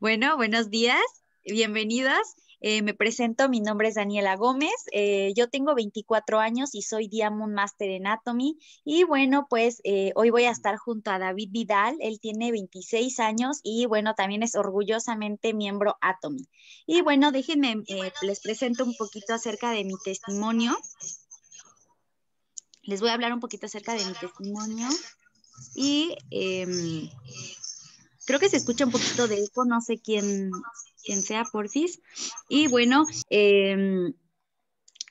Bueno, buenos días, bienvenidas. Eh, me presento, mi nombre es Daniela Gómez, eh, yo tengo 24 años y soy Diamond Master en Atomy. Y bueno, pues eh, hoy voy a estar junto a David Vidal, él tiene 26 años y bueno, también es orgullosamente miembro Atomy. Y bueno, déjenme, les presento un poquito acerca de mi testimonio. Les voy a hablar un poquito acerca de mi testimonio y em, Creo que se escucha un poquito de eco, no sé quién, quién sea, Porfis. Y bueno, em,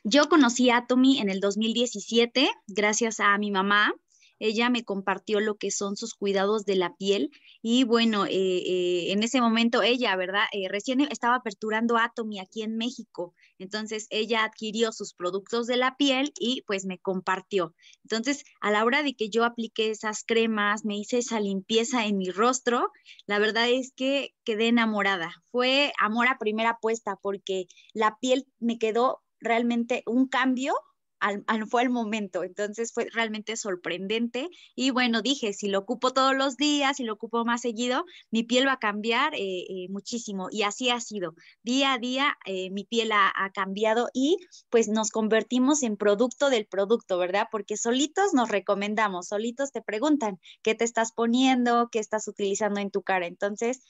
yo conocí a Tommy en el 2017 gracias a mi mamá. Ella me compartió lo que son sus cuidados de la piel y bueno, eh, eh, en ese momento ella, ¿verdad? Eh, recién estaba aperturando Atomy aquí en México, entonces ella adquirió sus productos de la piel y pues me compartió. Entonces, a la hora de que yo apliqué esas cremas, me hice esa limpieza en mi rostro, la verdad es que quedé enamorada. Fue amor a primera puesta porque la piel me quedó realmente un cambio al, fue el momento. Entonces fue realmente sorprendente. Y bueno, dije, si lo ocupo todos los días, si lo ocupo más seguido, mi piel va a cambiar eh, eh, muchísimo. Y así ha sido. Día a día eh, mi piel ha, cambiado y pues nos convertimos en producto del producto, ¿verdad? Porque solitos nos recomendamos, solitos te preguntan qué te estás poniendo, qué estás utilizando en tu cara. Entonces,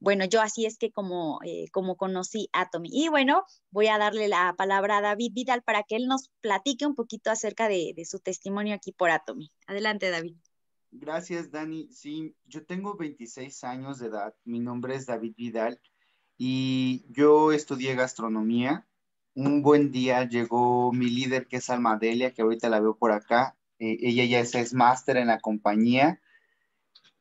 bueno, yo así es que como, como conocí Atomy. Y bueno, voy a darle la palabra a David Vidal para que él nos platique un poquito acerca de, su testimonio aquí por Atomy. Adelante, David. Gracias, Dani. Sí, yo tengo 26 años de edad. Mi nombre es David Vidal y yo estudié gastronomía. Un buen día llegó mi líder, que es Almadelia, que ahorita la veo por acá. Eh, ella ya es, máster en la compañía.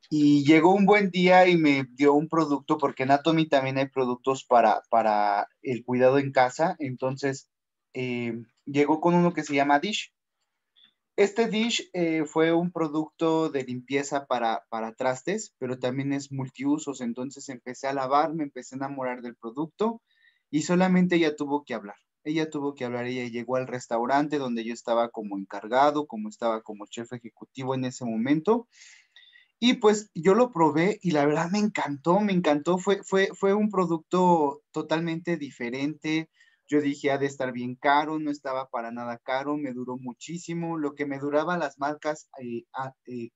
Y llegó un buen día y me dio un producto, porque en Atomy también hay productos para, para el cuidado en casa. Entonces, eh, llegó con uno que se llama Dish. Este Dish eh, fue un producto de limpieza para, para trastes, pero también es multiusos, entonces empecé a lavar, me empecé a enamorar del producto y solamente ella tuvo que hablar. Ella tuvo que hablar, ella llegó al restaurante donde yo estaba como encargado, como estaba como chef ejecutivo en ese momento. Y pues yo lo probé y la verdad me encantó, me encantó. Fue, fue, fue un producto totalmente diferente, yo dije, ha de estar bien caro, no estaba para nada caro, me duró muchísimo. Lo que me duraba las marcas eh, eh,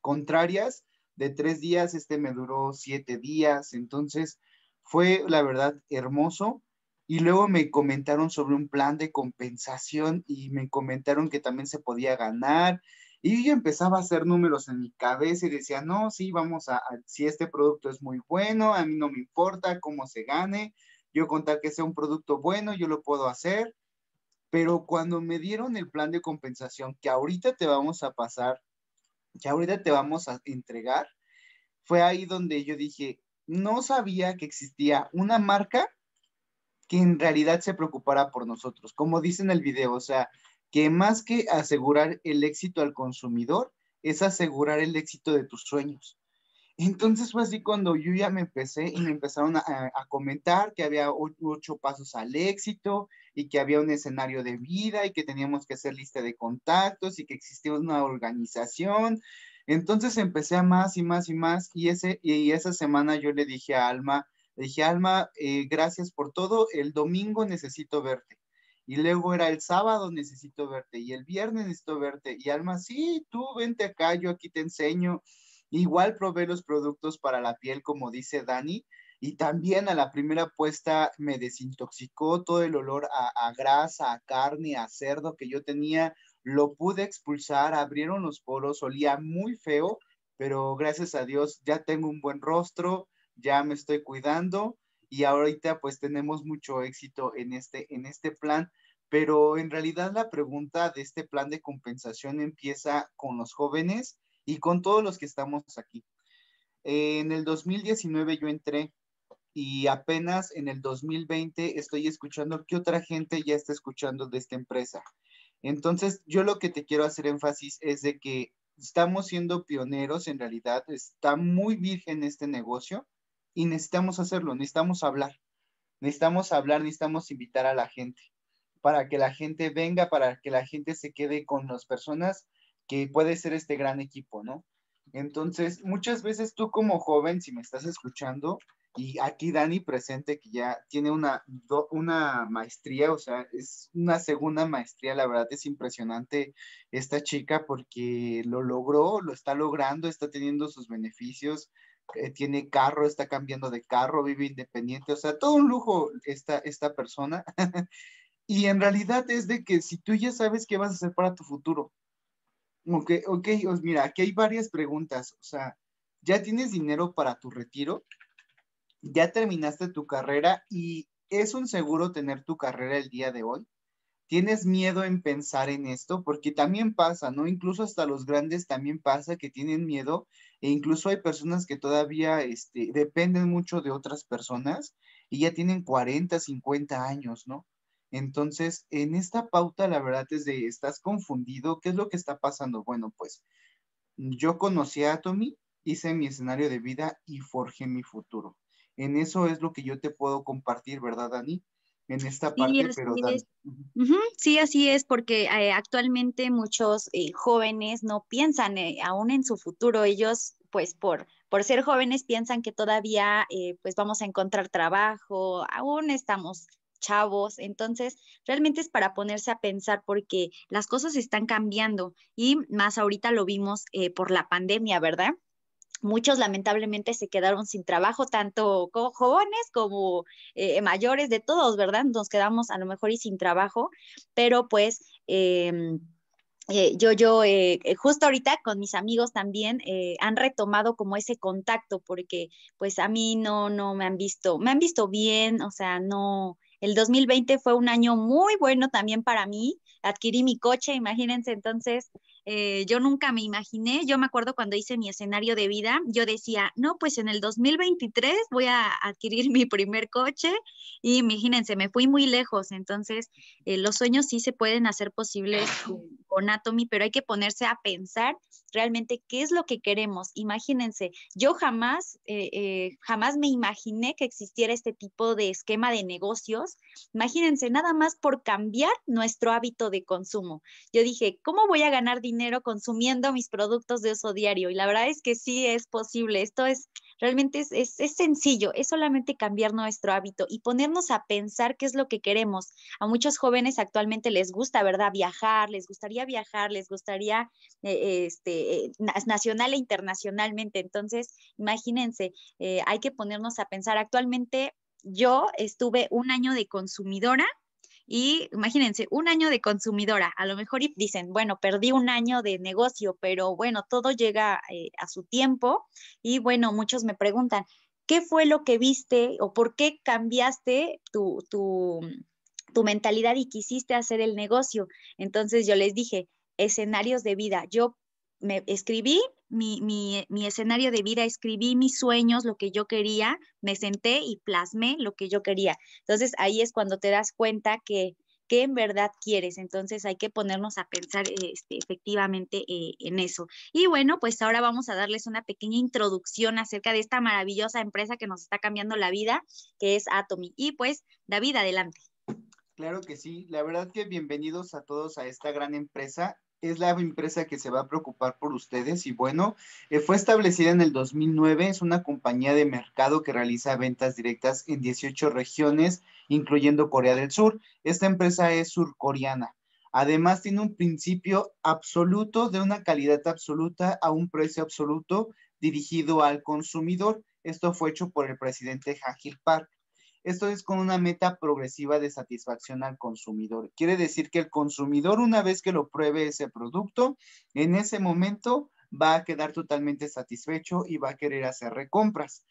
contrarias de tres días, este me duró siete días. Entonces, fue la verdad hermoso. Y luego me comentaron sobre un plan de compensación y me comentaron que también se podía ganar. Y yo empezaba a hacer números en mi cabeza y decía, no, sí, vamos a si este producto es muy bueno, a mí no me importa cómo se gane. Yo contar que sea un producto bueno, yo lo puedo hacer. Pero cuando me dieron el plan de compensación que ahorita te vamos a pasar, que ahorita te vamos a entregar, fue ahí donde yo dije, no sabía que existía una marca que en realidad se preocupara por nosotros, como dice en el video, o sea, que más que asegurar el éxito al consumidor, es asegurar el éxito de tus sueños. Entonces fue así cuando yo ya me empecé y me empezaron a, comentar que había ocho pasos al éxito y que había un escenario de vida y que teníamos que hacer lista de contactos y que existía una organización. Entonces empecé a más y más y más y, ese, y esa semana yo le dije a Alma, le dije, Alma, eh, gracias por todo, el domingo necesito verte. Y luego era el sábado necesito verte y el viernes necesito verte. Y Alma, sí, tú vente acá, yo aquí te enseño. Igual probé los productos para la piel, como dice Dani, y también a la primera puesta me desintoxicó todo el olor a, grasa, a carne, a cerdo que yo tenía, lo pude expulsar, abrieron los poros, olía muy feo, pero gracias a Dios ya tengo un buen rostro, ya me estoy cuidando y ahorita pues tenemos mucho éxito en este, en este plan. Pero en realidad la pregunta de este plan de compensación empieza con los jóvenes y con todos los que estamos aquí. Eh, en el 2019 yo entré y apenas en el 2020 estoy escuchando que otra gente ya está escuchando de esta empresa. Entonces, yo lo que te quiero hacer énfasis es de que estamos siendo pioneros, en realidad está muy virgen este negocio y necesitamos hacerlo, necesitamos hablar, necesitamos hablar, necesitamos invitar a la gente para que la gente venga, para que la gente se quede con las personas que puede ser este gran equipo, ¿no? Entonces, muchas veces tú como joven, si me estás escuchando, y aquí Dani presente que ya tiene una, una maestría, o sea, es una segunda maestría, la verdad es impresionante esta chica porque lo logró, lo está logrando, está teniendo sus beneficios, eh, tiene carro, está cambiando de carro, vive independiente, o sea, todo un lujo esta, esta persona. y en realidad es de que si tú ya sabes qué vas a hacer para tu futuro, Ok, ok, os mira, aquí hay varias preguntas. O sea, ¿ya tienes dinero para tu retiro? ¿Ya terminaste tu carrera y es un seguro tener tu carrera el día de hoy? ¿Tienes miedo en pensar en esto? Porque también pasa, ¿no? Incluso hasta los grandes también pasa que tienen miedo e incluso hay personas que todavía este, dependen mucho de otras personas y ya tienen 40, 50 años, ¿no? Entonces, en esta pauta, la verdad es de, estás confundido, ¿qué es lo que está pasando? Bueno, pues yo conocí a Tommy, hice mi escenario de vida y forjé mi futuro. En eso es lo que yo te puedo compartir, ¿verdad, Dani? en esta parte, sí, pero Sí, así es, porque eh, actualmente muchos eh, jóvenes no piensan eh, aún en su futuro. Ellos, pues, por, por ser jóvenes, piensan que todavía, pues, vamos a encontrar trabajo, aún estamos chavos. Entonces, realmente es para ponerse a pensar porque las cosas están cambiando y más ahorita lo vimos eh, por la pandemia, ¿verdad? Muchos lamentablemente se quedaron sin trabajo, tanto jóvenes como eh, mayores, de todos, ¿verdad? Nos quedamos a lo mejor y sin trabajo, pero pues... Em, eh, yo, yo, justo ahorita con mis amigos también han retomado como ese contacto porque pues a mí no, no me han visto, me han visto bien, o sea, no, el 2020 fue un año muy bueno también para mí. Adquirí mi coche, imagínense entonces, eh, yo nunca me imaginé, yo me acuerdo cuando hice mi escenario de vida, yo decía, no, pues en el 2023 voy a adquirir mi primer coche y imagínense, me fui muy lejos, entonces eh, los sueños sí se pueden hacer posibles con Atomy, pero hay que ponerse a pensar realmente qué es lo que queremos. Imagínense, yo jamás, eh, eh, jamás me imaginé que existiera este tipo de esquema de negocios. Imagínense, nada más por cambiar nuestro hábito de consumo. Yo dije, ¿cómo voy a ganar dinero consumiendo mis productos de uso diario? Y la verdad es que sí es posible. Esto es Realmente es, es, es, sencillo, es solamente cambiar nuestro hábito y ponernos a pensar qué es lo que queremos. A muchos jóvenes actualmente les gusta, ¿verdad? Viajar, les gustaría viajar, les gustaría eh, este, eh, nacional e internacionalmente. Entonces, imagínense, eh, hay que ponernos a pensar. Actualmente yo estuve un año de consumidora y imagínense, un año de consumidora, a lo mejor dicen, bueno, perdí un año de negocio, pero bueno, todo llega eh, a su tiempo. Y bueno, muchos me preguntan, ¿qué fue lo que viste o por qué cambiaste tu, tu mentalidad y quisiste hacer el negocio? Entonces yo les dije, escenarios de vida. Yo me escribí mi, escenario de vida, escribí mis sueños, lo que yo quería, me senté y plasmé lo que yo quería. Entonces ahí es cuando te das cuenta que, que en verdad quieres. Entonces hay que ponernos a pensar este, efectivamente eh, en eso. Y bueno, pues ahora vamos a darles una pequeña introducción acerca de esta maravillosa empresa que nos está cambiando la vida, que es Atomy. Y pues, David, adelante. Claro que sí. La verdad que bienvenidos a todos a esta gran empresa es la empresa que se va a preocupar por ustedes y bueno, eh, fue establecida en el 2009, es una compañía de mercado que realiza ventas directas en 18 regiones, incluyendo Corea del Sur. Esta empresa es surcoreana. Además, tiene un principio absoluto de una calidad absoluta a un precio absoluto dirigido al consumidor. Esto fue hecho por el presidente Hagil Park. Esto es con una meta progresiva de satisfacción al consumidor. Quiere decir que el consumidor, una vez que lo pruebe ese producto, en ese momento va a quedar totalmente satisfecho y va a querer hacer recompras.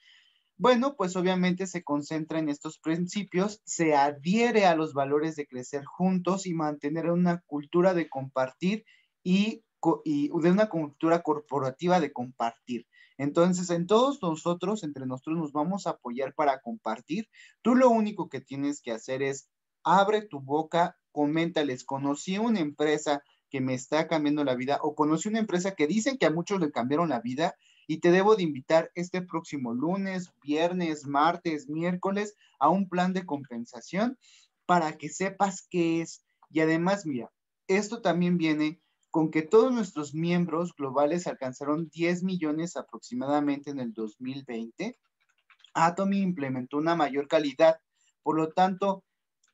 Bueno, pues obviamente se concentra en estos principios, se adhiere a los valores de crecer juntos y mantener una cultura de compartir y, de una cultura corporativa de compartir. Entonces, en todos nosotros, entre nosotros nos vamos a apoyar para compartir. Tú lo único que tienes que hacer es abre tu boca, coméntales, conocí una empresa que me está cambiando la vida o conocí una empresa que dicen que a muchos le cambiaron la vida y te debo de invitar este próximo lunes, viernes, martes, miércoles a un plan de compensación para que sepas qué es. Y además, mira, esto también viene con que todos nuestros miembros globales alcanzaron 10 millones aproximadamente en el 2020, Atomy implementó una mayor calidad. Por lo tanto,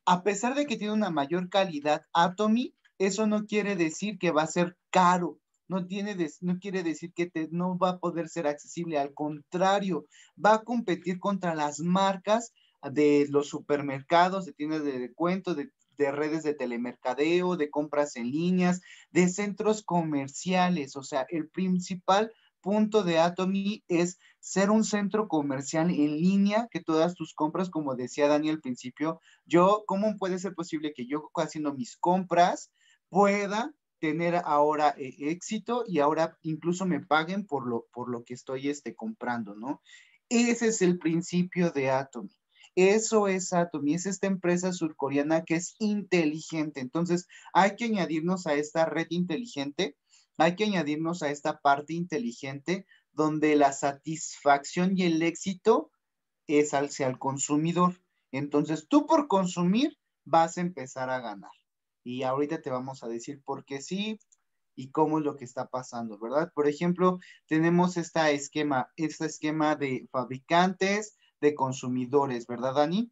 a pesar de que tiene una mayor calidad, Atomy, eso no quiere decir que va a ser caro. No, tiene no quiere decir que no va a poder ser accesible, al contrario, va a competir contra las marcas de los supermercados, de tiendas de descuento, de de redes de telemercadeo, de compras en líneas, de centros comerciales. O sea, el principal punto de Atomy es ser un centro comercial en línea que todas tus compras, como decía Daniel al principio, yo, ¿cómo puede ser posible que yo haciendo mis compras pueda tener ahora eh, éxito y ahora incluso me paguen por lo, por lo que estoy este, comprando, ¿no? Ese es el principio de Atomy. Eso es Atom es esta empresa surcoreana que es inteligente. Entonces, hay que añadirnos a esta red inteligente, hay que añadirnos a esta parte inteligente donde la satisfacción y el éxito es hacia el consumidor. Entonces, tú por consumir vas a empezar a ganar. Y ahorita te vamos a decir por qué sí, y cómo es lo que está pasando, ¿verdad? Por ejemplo, tenemos esta esquema, este esquema de fabricantes, de consumidores, ¿verdad, Dani?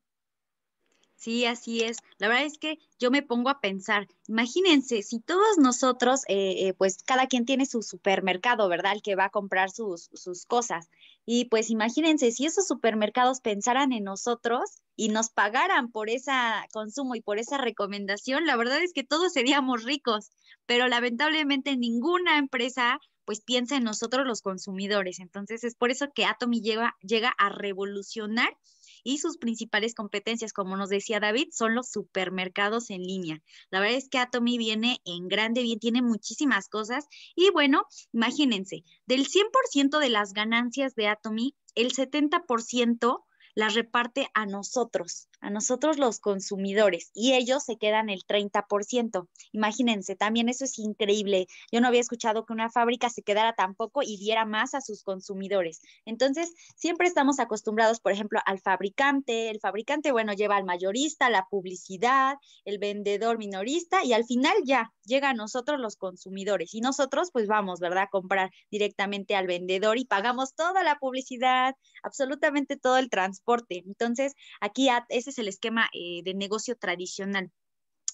Sí, así es. La verdad es que yo me pongo a pensar, imagínense, si todos nosotros, eh, eh, pues cada quien tiene su supermercado, ¿verdad? El que va a comprar sus, sus, cosas. Y pues imagínense, si esos supermercados pensaran en nosotros y nos pagaran por ese consumo y por esa recomendación, la verdad es que todos seríamos ricos, pero lamentablemente ninguna empresa pues piensa en nosotros los consumidores. Entonces es por eso que Atomy llega a revolucionar y sus principales competencias, como nos decía David, son los supermercados en línea. La verdad es que Atomy viene en grande, bien, tiene muchísimas cosas y bueno, imagínense, del 100% de las ganancias de Atomy, el 70% las reparte a nosotros a nosotros los consumidores y ellos se quedan el 30%. Imagínense, también eso es increíble. Yo no había escuchado que una fábrica se quedara tan poco y diera más a sus consumidores. Entonces, siempre estamos acostumbrados, por ejemplo, al fabricante. El fabricante, bueno, lleva al mayorista, la publicidad, el vendedor minorista y al final ya llega a nosotros los consumidores y nosotros pues vamos, ¿verdad? A comprar directamente al vendedor y pagamos toda la publicidad, absolutamente todo el transporte. Entonces, aquí ese es el esquema eh, de negocio tradicional.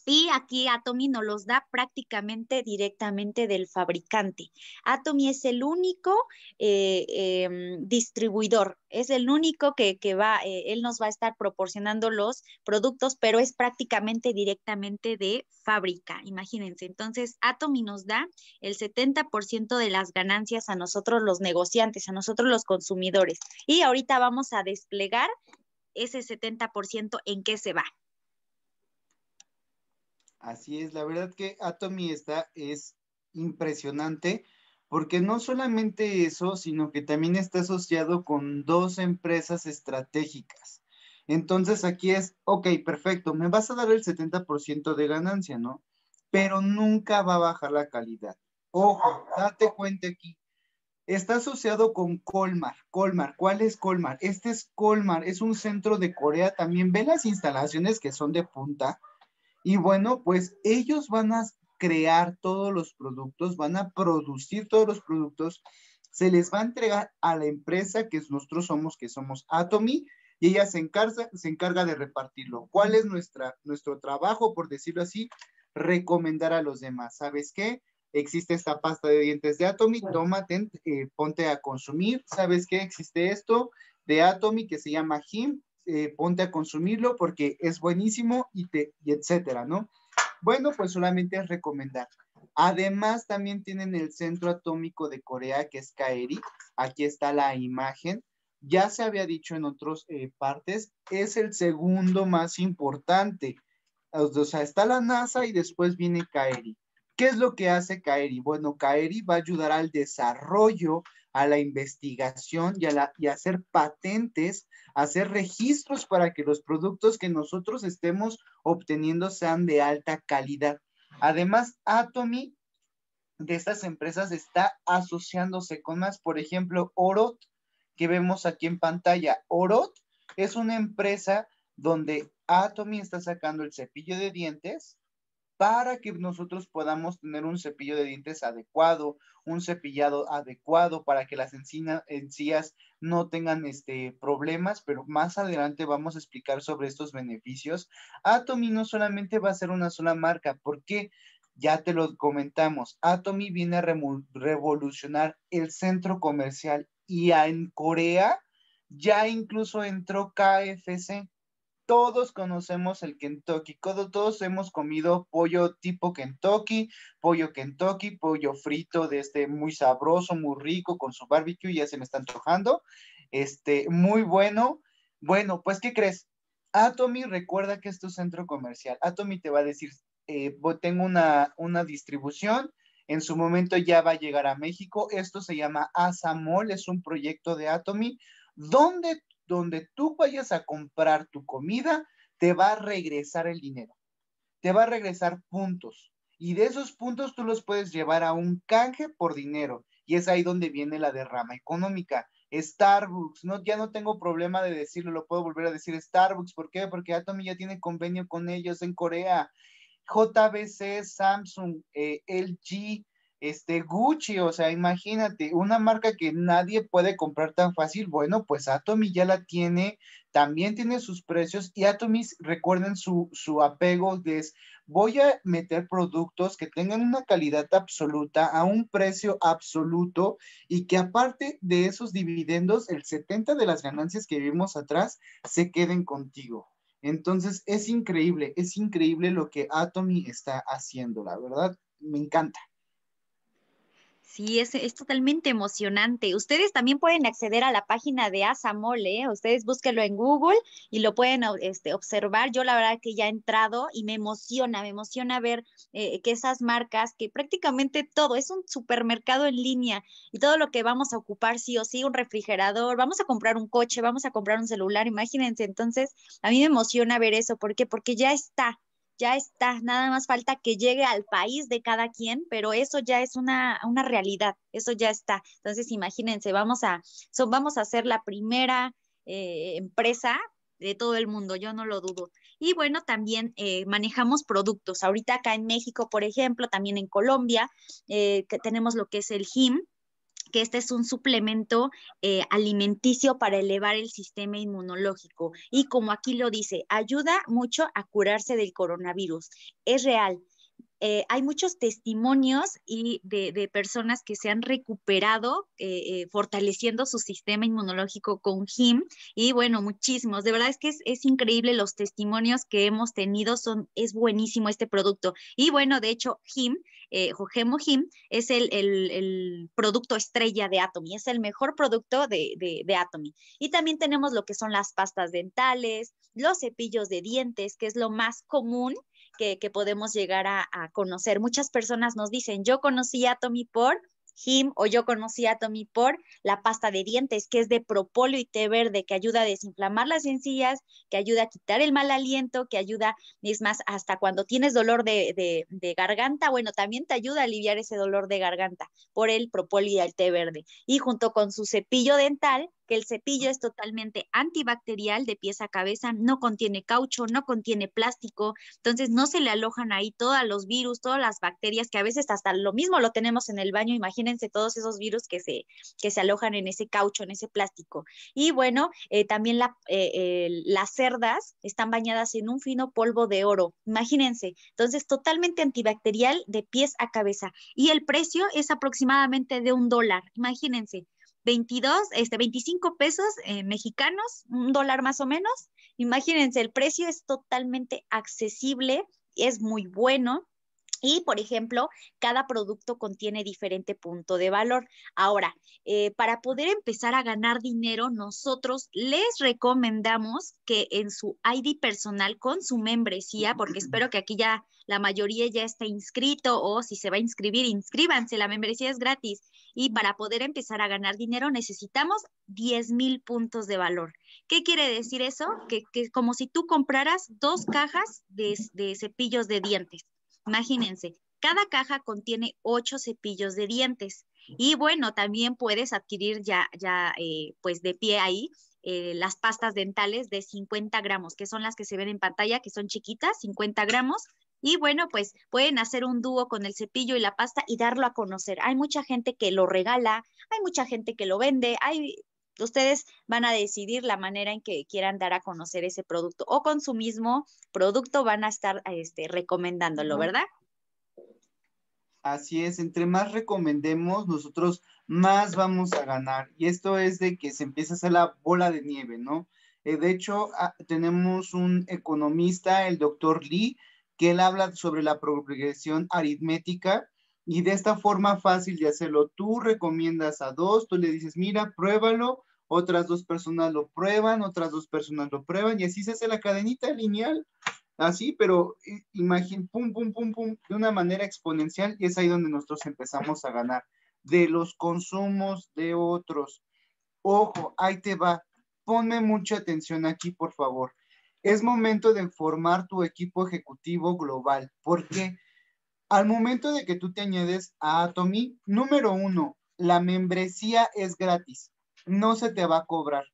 Y aquí Atomi nos los da prácticamente directamente del fabricante. Atomi es el único eh, em, distribuidor, es el único que, va, eh, él nos va a estar proporcionando los productos, pero es prácticamente directamente de fábrica, imagínense. Entonces, Atomi nos da el 70% de las ganancias a nosotros los negociantes, a nosotros los consumidores. Y ahorita vamos a desplegar ese 70% en qué se va. Así es, la verdad que Atomy está, es impresionante porque no solamente eso, sino que también está asociado con dos empresas estratégicas. Entonces aquí es, ok, perfecto, me vas a dar el 70% de ganancia, ¿no? Pero nunca va a bajar la calidad. Ojo, date cuenta aquí, Está asociado con Colmar. Colmar, ¿cuál es Colmar? Este es Colmar, es un centro de Corea también. Ve las instalaciones que son de punta. Y bueno, pues ellos van a crear todos los productos, van a producir todos los productos, se les va a entregar a la empresa que nosotros somos, que somos Atomy, y ella se encarga, se encarga de repartirlo. ¿Cuál es nuestra, nuestro trabajo, por decirlo así? Recomendar a los demás. ¿Sabes qué? existe esta pasta de dientes de Atomy, tómate, eh, ponte a consumir, ¿sabes qué? Existe esto de Atomy que se llama Him, eh, ponte a consumirlo porque es buenísimo y, te, y etcétera, ¿no? Bueno, pues solamente es recomendar. Además, también tienen el Centro Atómico de Corea, que es Kaeri. Aquí está la imagen. Ya se había dicho en otras eh, partes, es el segundo más importante. O sea, está la NASA y después viene Kaeri. ¿Qué es lo que hace Kaeri? Bueno, Kaeri va a ayudar al desarrollo, a la investigación y a, hacer patentes, a hacer registros para que los productos que nosotros estemos obteniendo sean de alta calidad. Además, Atomi, de estas empresas está asociándose con más, por ejemplo, Orot, que vemos aquí en pantalla. Orot es una empresa donde Atomi está sacando el cepillo de dientes, para que nosotros podamos tener un cepillo de dientes adecuado, un cepillado adecuado para que las encías no tengan este, problemas, pero más adelante vamos a explicar sobre estos beneficios. Atomy no solamente va a ser una sola marca, porque ya te lo comentamos, Atomy viene a revolucionar el centro comercial y en Corea ya incluso entró KFC todos conocemos el Kentucky, todos hemos comido pollo tipo Kentucky, pollo Kentucky, pollo frito de este muy sabroso, muy rico, con su barbecue, ya se me está antojando, este, muy bueno. Bueno, pues, ¿qué crees? Atomy recuerda que es tu centro comercial. Atomy te va a decir, eh, tengo una, una distribución, en su momento ya va a llegar a México. Esto se llama Asamol, es un proyecto de Atomy, donde donde tú vayas a comprar tu comida, te va a regresar el dinero. Te va a regresar puntos. Y de esos puntos tú los puedes llevar a un canje por dinero. Y es ahí donde viene la derrama económica. Starbucks, no, ya no tengo problema de decirlo, lo puedo volver a decir Starbucks. ¿Por qué? Porque Atomy ya tiene convenio con ellos en Corea. JBC, Samsung, eh, LG, este Gucci, o sea, imagínate, una marca que nadie puede comprar tan fácil, bueno, pues Atomy ya la tiene, también tiene sus precios y Atomy, recuerden su, su apego es, voy a meter productos que tengan una calidad absoluta a un precio absoluto y que aparte de esos dividendos, el 70 de las ganancias que vimos atrás se queden contigo. Entonces, es increíble, es increíble lo que Atomy está haciendo, la verdad, me encanta. Sí, es, es totalmente emocionante. Ustedes también pueden acceder a la página de Asamol, ¿eh? Ustedes búsquenlo en Google y lo pueden este, observar. Yo la verdad que ya he entrado y me emociona, me emociona ver eh, que esas marcas, que prácticamente todo, es un supermercado en línea y todo lo que vamos a ocupar sí o sí, un refrigerador, vamos a comprar un coche, vamos a comprar un celular, imagínense. Entonces, a mí me emociona ver eso. ¿Por qué? Porque ya está, ya está, nada más falta que llegue al país de cada quien, pero eso ya es una, realidad, eso ya está. Entonces, imagínense, vamos a, vamos a ser la primera eh, empresa de todo el mundo, yo no lo dudo. Y bueno, también eh, manejamos productos. Ahorita acá en México, por ejemplo, también en Colombia, eh, que tenemos lo que es el GIM, que este es un suplemento eh, alimenticio para elevar el sistema inmunológico y como aquí lo dice, ayuda mucho a curarse del coronavirus. Es real. Eh, hay muchos testimonios y de, personas que se han recuperado eh, fortaleciendo su sistema inmunológico con HIM y bueno, muchísimos. De verdad es que es, es, increíble los testimonios que hemos tenido, son, es buenísimo este producto. Y bueno, de hecho, HIM eh, Jorge es el, producto estrella de Atomy, es el mejor producto de, de, Atomy. Y también tenemos lo que son las pastas dentales, los cepillos de dientes, que es lo más común que, podemos llegar a, a, conocer. Muchas personas nos dicen, yo conocí Atomy por Him o yo conocí a Tommy por la pasta de dientes, que es de propóleo y té verde, que ayuda a desinflamar las encías, que ayuda a quitar el mal aliento, que ayuda, es más, hasta cuando tienes dolor de, de, de garganta, bueno, también te ayuda a aliviar ese dolor de garganta por el propóleo y el té verde. Y junto con su cepillo dental, que el cepillo es totalmente antibacterial de pies a cabeza, no contiene caucho, no contiene plástico, entonces no se le alojan ahí todos los virus, todas las bacterias, que a veces hasta lo mismo lo tenemos en el baño, imagínense todos esos virus que se, que se alojan en ese caucho, en ese plástico. Y bueno, eh, también eh, las cerdas están bañadas en un fino polvo de oro, imagínense, entonces totalmente antibacterial de pies a cabeza. Y el precio es aproximadamente de un dólar, imagínense 22, este, 25 pesos eh, mexicanos, un dólar más o menos. Imagínense, el precio es totalmente accesible, es muy bueno. Y, por ejemplo, cada producto contiene diferente punto de valor. Ahora, eh, para poder empezar a ganar dinero, nosotros les recomendamos que en su ID personal con su membresía, porque espero que aquí ya la mayoría ya esté inscrito o si se va a inscribir, inscríbanse, la membresía es gratis. Y para poder empezar a ganar dinero necesitamos 10 mil puntos de valor. ¿Qué quiere decir eso? Que, es como si tú compraras dos cajas de cepillos de dientes Imagínense, cada caja contiene ocho cepillos de dientes. Y bueno, también puedes adquirir ya, ya eh, pues de pie ahí eh, las pastas dentales de 50 gramos, que son las que se ven en pantalla, que son chiquitas, 50 gramos. Y bueno, pues pueden hacer un dúo con el cepillo y la pasta y darlo a conocer. Hay mucha gente que lo regala, hay mucha gente que lo vende, hay Ustedes van a decidir la manera en que quieran dar a conocer ese producto o con su mismo producto van a estar este, recomendándolo, ¿verdad? Así es, entre más recomendemos, nosotros más vamos a ganar. Y esto es de que se empieza a hacer la bola de nieve, ¿no? Eh, de hecho, ah, tenemos un economista, el doctor Lee, que él habla sobre la progresión aritmética y de esta forma fácil de hacerlo, tú recomiendas a dos, tú le dices, mira, pruébalo, otras dos personas lo prueban, otras dos personas lo prueban, y así se hace la cadenita lineal, así, pero eh, imagín, pum, pum, pum, pum, de una manera exponencial, y es ahí donde nosotros empezamos a ganar, de los consumos de otros. Ojo, ahí te va, ponme mucha atención aquí, por favor. Es momento de formar tu equipo ejecutivo global. ¿Por qué? Al momento de que tú te añades a Atomy, número uno, la membresía es gratis, no se te va a cobrar.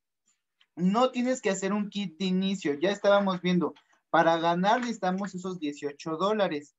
No tienes que hacer un kit de inicio, ya estábamos viendo, para ganar necesitamos esos 18 dólares,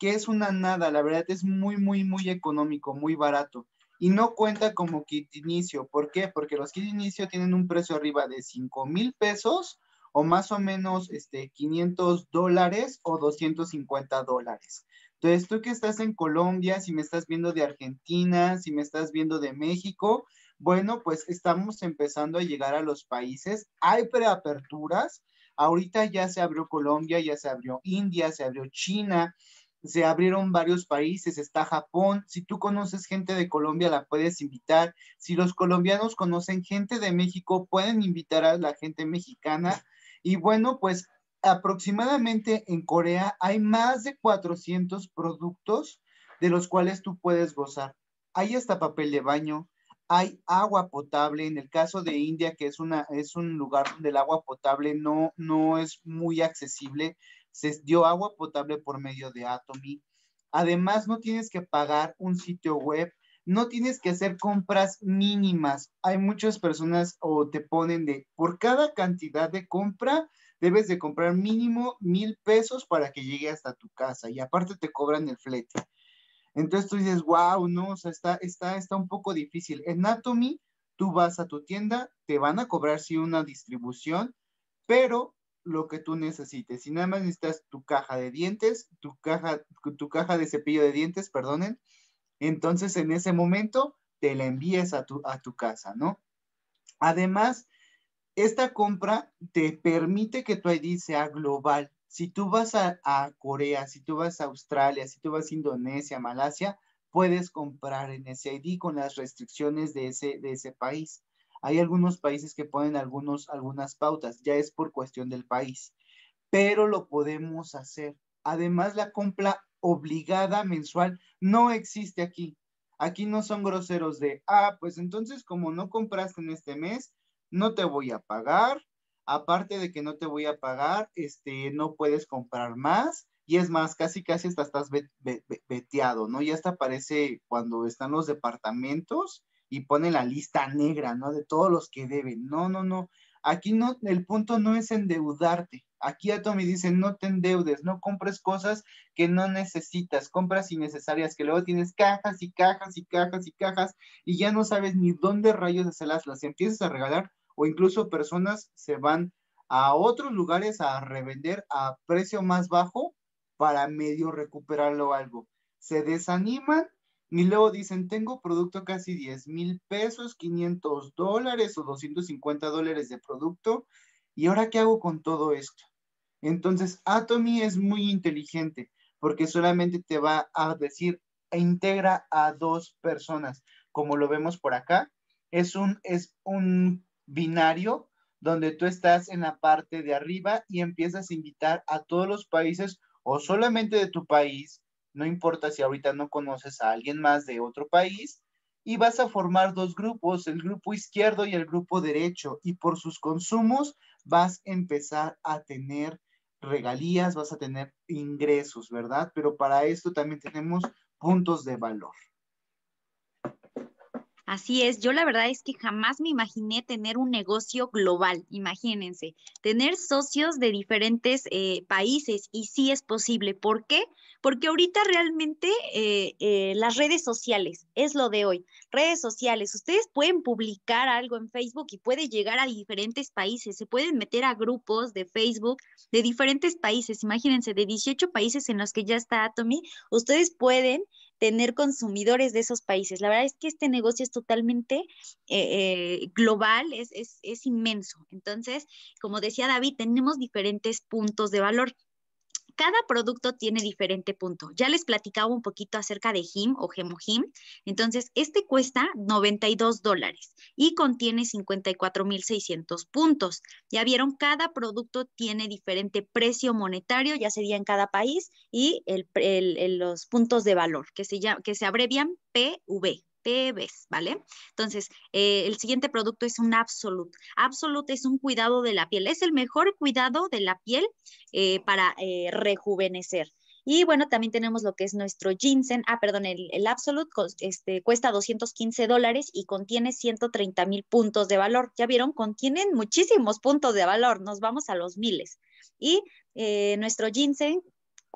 que es una nada, la verdad es muy, muy, muy económico, muy barato. Y no cuenta como kit de inicio, ¿por qué? Porque los kits de inicio tienen un precio arriba de 5 mil pesos o más o menos este, 500 dólares o 250 dólares. Entonces, tú que estás en Colombia, si me estás viendo de Argentina, si me estás viendo de México, bueno, pues estamos empezando a llegar a los países. Hay preaperturas. Ahorita ya se abrió Colombia, ya se abrió India, se abrió China, se abrieron varios países, está Japón. Si tú conoces gente de Colombia, la puedes invitar. Si los colombianos conocen gente de México, pueden invitar a la gente mexicana. Y bueno, pues aproximadamente en Corea hay más de 400 productos de los cuales tú puedes gozar. Hay hasta papel de baño, hay agua potable. En el caso de India, que es, una, es un lugar donde el agua potable no, no es muy accesible, se dio agua potable por medio de Atomy. Además, no tienes que pagar un sitio web, no tienes que hacer compras mínimas. Hay muchas personas o te ponen de, por cada cantidad de compra, debes de comprar mínimo mil pesos para que llegue hasta tu casa y aparte te cobran el flete. Entonces tú dices, wow, no, o sea, está, está, está un poco difícil. En Atomy, tú vas a tu tienda, te van a cobrar sí una distribución, pero lo que tú necesites. Si nada más necesitas tu caja de dientes, tu caja, tu caja de cepillo de dientes, perdonen, entonces en ese momento te la envías a a tu casa, ¿no? Además, esta compra te permite que tu ID sea global. Si tú vas a, Corea, si tú vas a Australia, si tú vas a Indonesia, Malasia, puedes comprar en ese ID con las restricciones de ese, de ese país. Hay algunos países que ponen algunos, algunas pautas, ya es por cuestión del país, pero lo podemos hacer. Además, la compra obligada mensual no existe aquí. Aquí no son groseros de, ah, pues entonces como no compraste en este mes, no te voy a pagar, aparte de que no te voy a pagar, este, no puedes comprar más. Y es más, casi, casi hasta estás veteado, ¿no? ya hasta aparece cuando están los departamentos y pone la lista negra, ¿no? De todos los que deben. No, no, no. Aquí no, el punto no es endeudarte. Aquí a Tommy dicen, no te endeudes, no compres cosas que no necesitas, compras innecesarias, que luego tienes cajas y cajas y cajas y cajas y ya no sabes ni dónde rayos hacerlas, las empiezas a regalar o incluso personas se van a otros lugares a revender a precio más bajo para medio recuperarlo algo. Se desaniman y luego dicen, tengo producto casi 10 mil pesos, 500 dólares o 250 dólares de producto, ¿y ahora qué hago con todo esto? Entonces, Atomy ah, es muy inteligente porque solamente te va a decir, e integra a dos personas, como lo vemos por acá. Es un, es un binario donde tú estás en la parte de arriba y empiezas a invitar a todos los países o solamente de tu país, no importa si ahorita no conoces a alguien más de otro país, y vas a formar dos grupos, el grupo izquierdo y el grupo derecho, y por sus consumos vas a empezar a tener regalías, vas a tener ingresos, ¿verdad? Pero para esto también tenemos puntos de valor. Así es, yo la verdad es que jamás me imaginé tener un negocio global, imagínense, tener socios de diferentes eh, países y sí es posible. ¿Por qué? Porque ahorita realmente eh, eh, las redes sociales es lo de hoy. Redes sociales, ustedes pueden publicar algo en Facebook y puede llegar a diferentes países, se pueden meter a grupos de Facebook de diferentes países, imagínense, de 18 países en los que ya está Atomy, ustedes pueden tener consumidores de esos países. La verdad es que este negocio es totalmente eh, eh, global, es, es, es inmenso. Entonces, como decía David, tenemos diferentes puntos de valor cada producto tiene diferente punto. Ya les platicaba un poquito acerca de HIM o GemoHIM. Entonces, este cuesta 92 dólares y contiene 54.600 puntos. Ya vieron, cada producto tiene diferente precio monetario, ya sería en cada país, y los puntos de valor, que se, que se abrevian PV ves, ¿vale? Entonces, eh, el siguiente producto es un Absolute. Absolute es un cuidado de la piel, es el mejor cuidado de la piel eh, para eh, rejuvenecer. Y bueno, también tenemos lo que es nuestro ginseng. Ah, perdón, el, Absolute este, cuesta 215 dólares y contiene 130 mil puntos de valor. Ya vieron, contienen muchísimos puntos de valor. Nos vamos a los miles. Y nuestro ginseng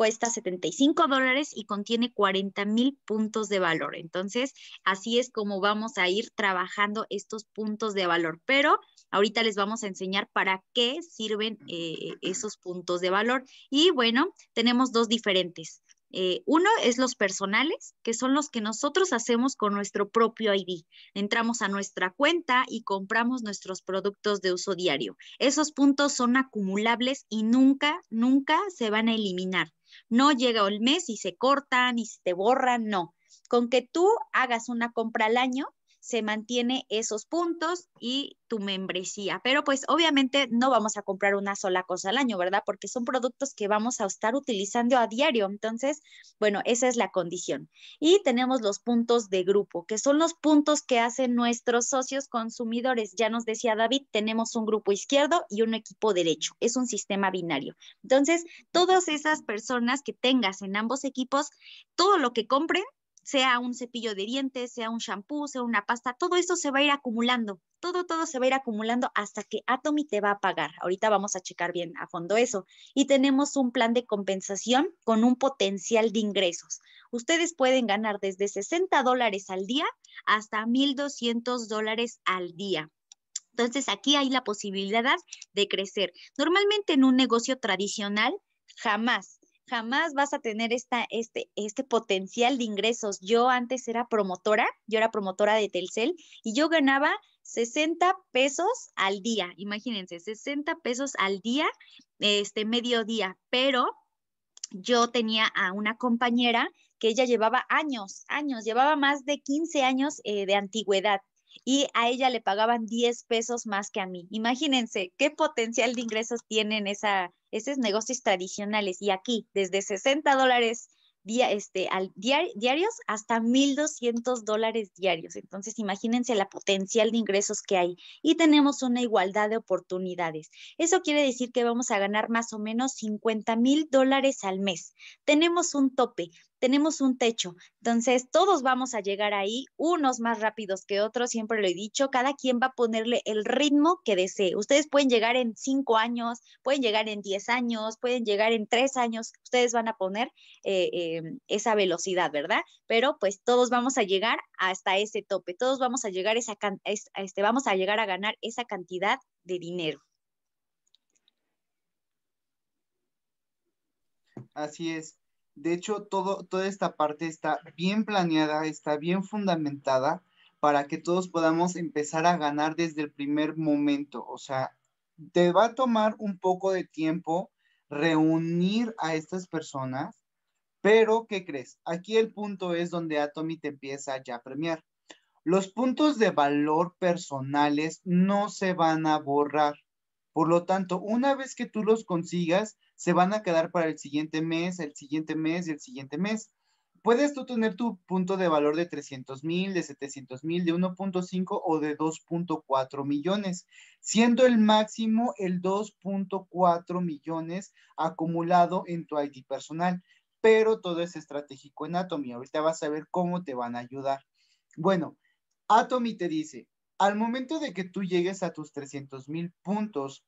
cuesta 75 dólares y contiene 40 mil puntos de valor. Entonces, así es como vamos a ir trabajando estos puntos de valor. Pero ahorita les vamos a enseñar para qué sirven eh, esos puntos de valor. Y bueno, tenemos dos diferentes. Eh, uno es los personales, que son los que nosotros hacemos con nuestro propio ID. Entramos a nuestra cuenta y compramos nuestros productos de uso diario. Esos puntos son acumulables y nunca, nunca se van a eliminar. No llega el mes y se cortan y se te borran, no. Con que tú hagas una compra al año, se mantiene esos puntos y tu membresía. Pero pues obviamente no vamos a comprar una sola cosa al año, ¿verdad? Porque son productos que vamos a estar utilizando a diario. Entonces, bueno, esa es la condición. Y tenemos los puntos de grupo, que son los puntos que hacen nuestros socios consumidores. Ya nos decía David, tenemos un grupo izquierdo y un equipo derecho. Es un sistema binario. Entonces, todas esas personas que tengas en ambos equipos, todo lo que compren sea un cepillo de dientes, sea un shampoo, sea una pasta, todo eso se va a ir acumulando, todo, todo se va a ir acumulando hasta que Atomy te va a pagar. Ahorita vamos a checar bien a fondo eso. Y tenemos un plan de compensación con un potencial de ingresos. Ustedes pueden ganar desde 60 dólares al día hasta 1.200 dólares al día. Entonces aquí hay la posibilidad de crecer. Normalmente en un negocio tradicional jamás jamás vas a tener esta, este, este potencial de ingresos. Yo antes era promotora, yo era promotora de Telcel y yo ganaba 60 pesos al día, imagínense, 60 pesos al día, este mediodía, pero yo tenía a una compañera que ella llevaba años, años, llevaba más de 15 años eh, de antigüedad y a ella le pagaban 10 pesos más que a mí. Imagínense qué potencial de ingresos tienen esa, esos negocios tradicionales. Y aquí, desde 60 dólares este, al diarios hasta 1.200 dólares diarios. Entonces, imagínense la potencial de ingresos que hay. Y tenemos una igualdad de oportunidades. Eso quiere decir que vamos a ganar más o menos 50 mil dólares al mes. Tenemos un tope tenemos un techo. Entonces, todos vamos a llegar ahí, unos más rápidos que otros, siempre lo he dicho, cada quien va a ponerle el ritmo que desee. Ustedes pueden llegar en cinco años, pueden llegar en diez años, pueden llegar en tres años, ustedes van a poner eh, eh, esa velocidad, ¿verdad? Pero pues todos vamos a llegar hasta ese tope, todos vamos a llegar, esa este, vamos a, llegar a ganar esa cantidad de dinero. Así es. De hecho, toda esta parte está bien planeada, está bien fundamentada para que todos podamos empezar a ganar desde el primer momento. O sea, te va a tomar un poco de tiempo reunir a estas personas, pero ¿qué crees? Aquí el punto es donde Atomy te empieza ya a premiar. Los puntos de valor personales no se van a borrar. Por lo tanto, una vez que tú los consigas, se van a quedar para el siguiente mes, el siguiente mes y el siguiente mes. Puedes tú tener tu punto de valor de 300 mil, de 700 mil, de 1.5 o de 2.4 millones, siendo el máximo el 2.4 millones acumulado en tu ID personal. Pero todo es estratégico en Atomy. Ahorita vas a ver cómo te van a ayudar. Bueno, Atomy te dice, al momento de que tú llegues a tus 300 mil puntos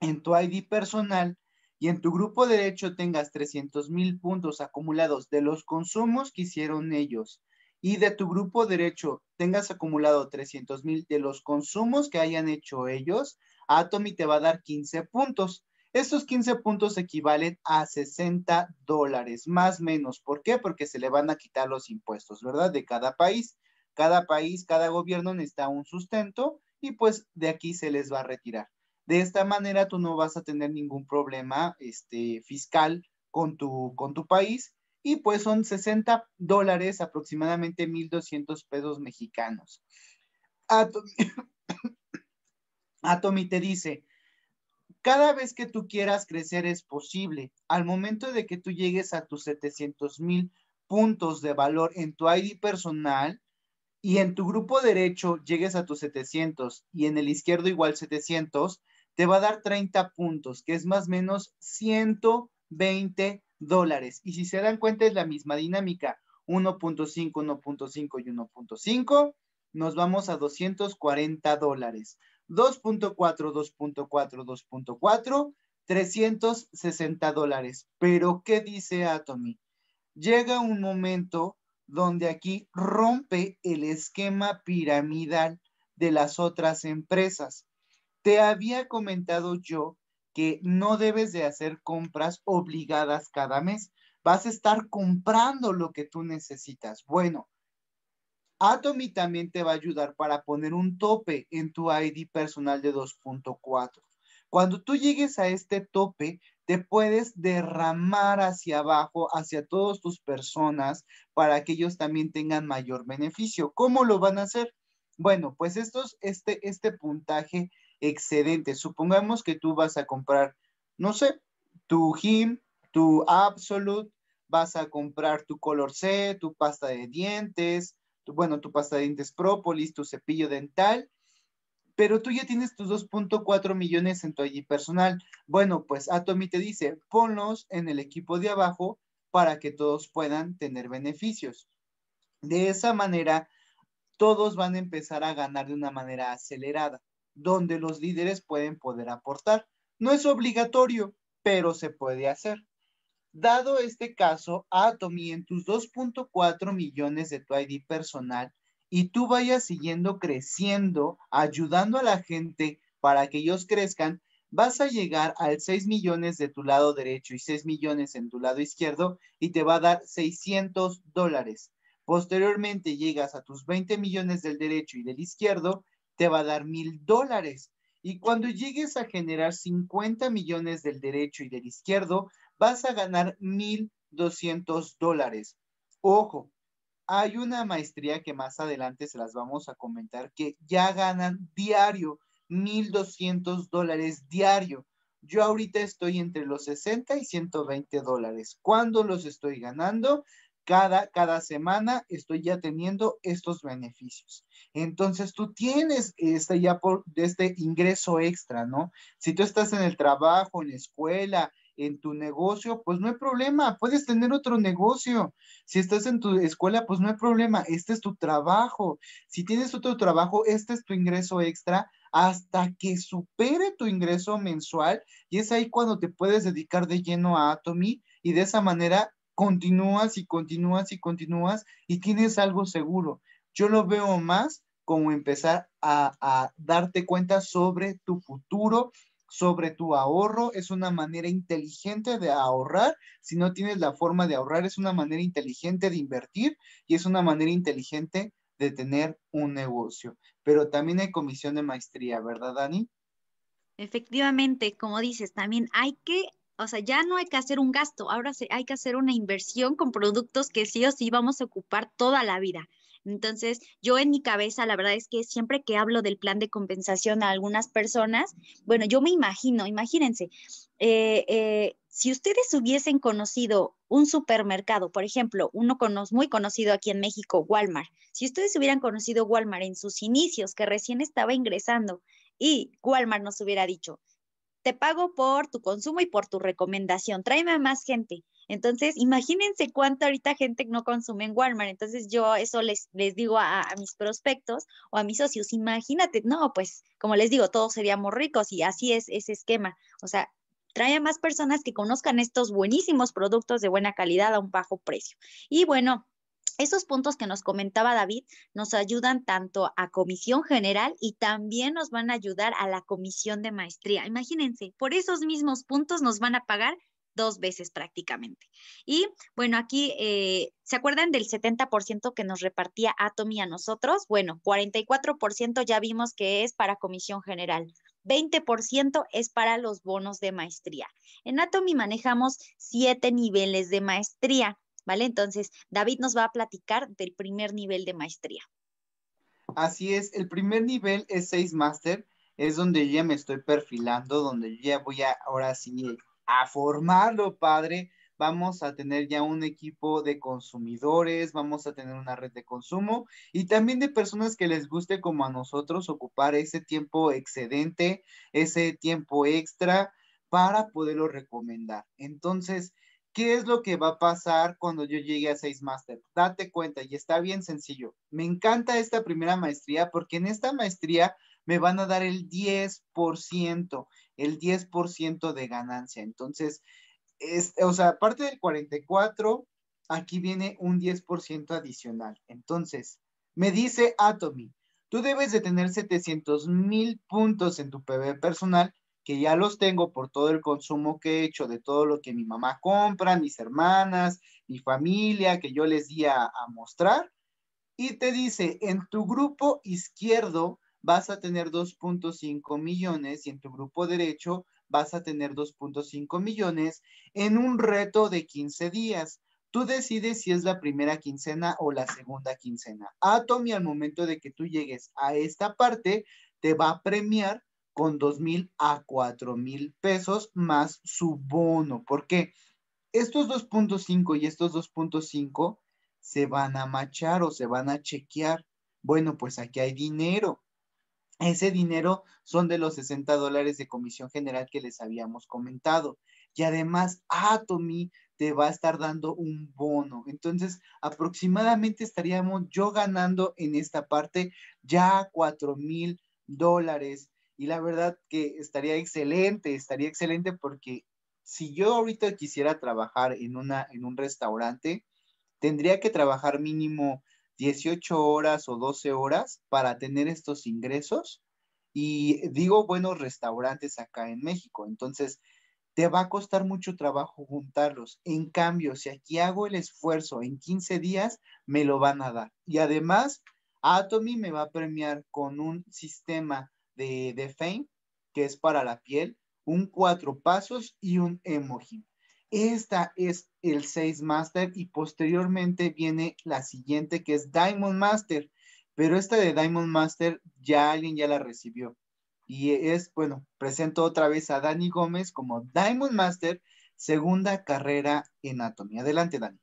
en tu ID personal y en tu grupo derecho tengas 300 mil puntos acumulados de los consumos que hicieron ellos y de tu grupo derecho tengas acumulado 300 mil de los consumos que hayan hecho ellos, Atomy te va a dar 15 puntos. Estos 15 puntos equivalen a 60 dólares, más o menos. ¿Por qué? Porque se le van a quitar los impuestos, ¿verdad? De cada país. Cada país, cada gobierno necesita un sustento y pues de aquí se les va a retirar. De esta manera tú no vas a tener ningún problema este, fiscal con tu, con tu país y pues son 60 dólares, aproximadamente 1.200 pesos mexicanos. Atomi te dice, cada vez que tú quieras crecer es posible. Al momento de que tú llegues a tus 700 mil puntos de valor en tu ID personal, y en tu grupo derecho llegues a tus 700 y en el izquierdo igual 700, te va a dar 30 puntos, que es más o menos 120 dólares. Y si se dan cuenta es la misma dinámica, 1.5, 1.5 y 1.5, nos vamos a 240 dólares. 2.4, 2.4, 2.4, 360 dólares. Pero, ¿qué dice Atomy? Llega un momento donde aquí rompe el esquema piramidal de las otras empresas. Te había comentado yo que no debes de hacer compras obligadas cada mes. Vas a estar comprando lo que tú necesitas. Bueno, Atomy también te va a ayudar para poner un tope en tu ID personal de 2.4. Cuando tú llegues a este tope, te puedes derramar hacia abajo, hacia todas tus personas, para que ellos también tengan mayor beneficio. ¿Cómo lo van a hacer? Bueno, pues estos, este, este puntaje excedente, supongamos que tú vas a comprar, no sé, tu Him, tu Absolute, vas a comprar tu Color C, tu pasta de dientes, bueno, tu pasta de dientes Propolis, tu cepillo dental, pero tú ya tienes tus 2.4 millones en tu ID personal. Bueno, pues Atomy ah, te dice, ponlos en el equipo de abajo para que todos puedan tener beneficios. De esa manera, todos van a empezar a ganar de una manera acelerada, donde los líderes pueden poder aportar. No es obligatorio, pero se puede hacer. Dado este caso, Atomi, ah, en tus 2.4 millones de tu ID personal, y tú vayas siguiendo creciendo, ayudando a la gente para que ellos crezcan, vas a llegar al 6 millones de tu lado derecho y 6 millones en tu lado izquierdo y te va a dar 600 dólares. Posteriormente llegas a tus 20 millones del derecho y del izquierdo, te va a dar 1000 dólares. Y cuando llegues a generar 50 millones del derecho y del izquierdo, vas a ganar 1200 dólares. Ojo, hay una maestría que más adelante se las vamos a comentar que ya ganan diario 1.200 dólares diario. Yo ahorita estoy entre los 60 y 120 dólares. ¿Cuándo los estoy ganando? Cada, cada semana estoy ya teniendo estos beneficios. Entonces tú tienes este ya por este ingreso extra, ¿no? Si tú estás en el trabajo, en la escuela, en tu negocio, pues no hay problema, puedes tener otro negocio. Si estás en tu escuela, pues no hay problema, este es tu trabajo. Si tienes otro trabajo, este es tu ingreso extra hasta que supere tu ingreso mensual y es ahí cuando te puedes dedicar de lleno a Atomy y de esa manera continúas y continúas y continúas y tienes algo seguro. Yo lo veo más como empezar a, a darte cuenta sobre tu futuro sobre tu ahorro es una manera inteligente de ahorrar. Si no tienes la forma de ahorrar, es una manera inteligente de invertir y es una manera inteligente de tener un negocio. Pero también hay comisión de maestría, ¿verdad, Dani? Efectivamente, como dices, también hay que, o sea, ya no hay que hacer un gasto, ahora hay que hacer una inversión con productos que sí o sí vamos a ocupar toda la vida. Entonces, yo en mi cabeza, la verdad es que siempre que hablo del plan de compensación a algunas personas, bueno, yo me imagino, imagínense, eh, eh, si ustedes hubiesen conocido un supermercado, por ejemplo, uno muy conocido aquí en México, Walmart, si ustedes hubieran conocido Walmart en sus inicios, que recién estaba ingresando, y Walmart nos hubiera dicho, te pago por tu consumo y por tu recomendación, tráeme a más gente entonces, imagínense cuánta ahorita gente no consume en Walmart. Entonces, yo eso les, les digo a, a, mis prospectos o a mis socios, imagínate, no, pues como les digo, todos seríamos ricos y así es ese esquema. O sea, trae a más personas que conozcan estos buenísimos productos de buena calidad a un bajo precio. Y bueno, esos puntos que nos comentaba David nos ayudan tanto a comisión general y también nos van a ayudar a la comisión de maestría. Imagínense, por esos mismos puntos nos van a pagar dos veces prácticamente. Y bueno, aquí, eh, ¿se acuerdan del 70% que nos repartía Atomy a nosotros? Bueno, 44% ya vimos que es para comisión general. 20% es para los bonos de maestría. En Atomy manejamos siete niveles de maestría, ¿vale? Entonces, David nos va a platicar del primer nivel de maestría. Así es, el primer nivel es seis Master, es donde ya me estoy perfilando, donde ya voy a ahora sí a formarlo, padre. Vamos a tener ya un equipo de consumidores, vamos a tener una red de consumo y también de personas que les guste como a nosotros ocupar ese tiempo excedente, ese tiempo extra para poderlo recomendar. Entonces, ¿qué es lo que va a pasar cuando yo llegue a seis máster? Date cuenta y está bien sencillo. Me encanta esta primera maestría porque en esta maestría me van a dar el 10%, el 10% de ganancia. Entonces, es, o sea, aparte del 44, aquí viene un 10% adicional. Entonces, me dice Atomy, tú debes de tener 700 mil puntos en tu PB personal, que ya los tengo por todo el consumo que he hecho, de todo lo que mi mamá compra, mis hermanas, mi familia, que yo les di a mostrar. Y te dice, en tu grupo izquierdo vas a tener 2.5 millones y en tu grupo derecho vas a tener 2.5 millones en un reto de 15 días. Tú decides si es la primera quincena o la segunda quincena. Atomi al momento de que tú llegues a esta parte, te va a premiar con 2.000 a 4.000 pesos más su bono. porque Estos 2.5 y estos 2.5 se van a machar o se van a chequear. Bueno, pues aquí hay dinero. Ese dinero son de los 60 dólares de comisión general que les habíamos comentado. Y además, Atomy ah, te va a estar dando un bono. Entonces, aproximadamente estaríamos yo ganando en esta parte ya 4 mil dólares. Y la verdad que estaría excelente, estaría excelente porque si yo ahorita quisiera trabajar en, una, en un restaurante, tendría que trabajar mínimo 18 horas o 12 horas para tener estos ingresos. Y digo buenos restaurantes acá en México. Entonces, te va a costar mucho trabajo juntarlos. En cambio, si aquí hago el esfuerzo en 15 días, me lo van a dar. Y además, Atomy me va a premiar con un sistema de, de Fame, que es para la piel, un cuatro pasos y un emoji. Esta es el 6 Master y posteriormente viene la siguiente que es Diamond Master. Pero esta de Diamond Master ya alguien ya la recibió. Y es, bueno, presento otra vez a Dani Gómez como Diamond Master, segunda carrera en anatomía. Adelante, Dani.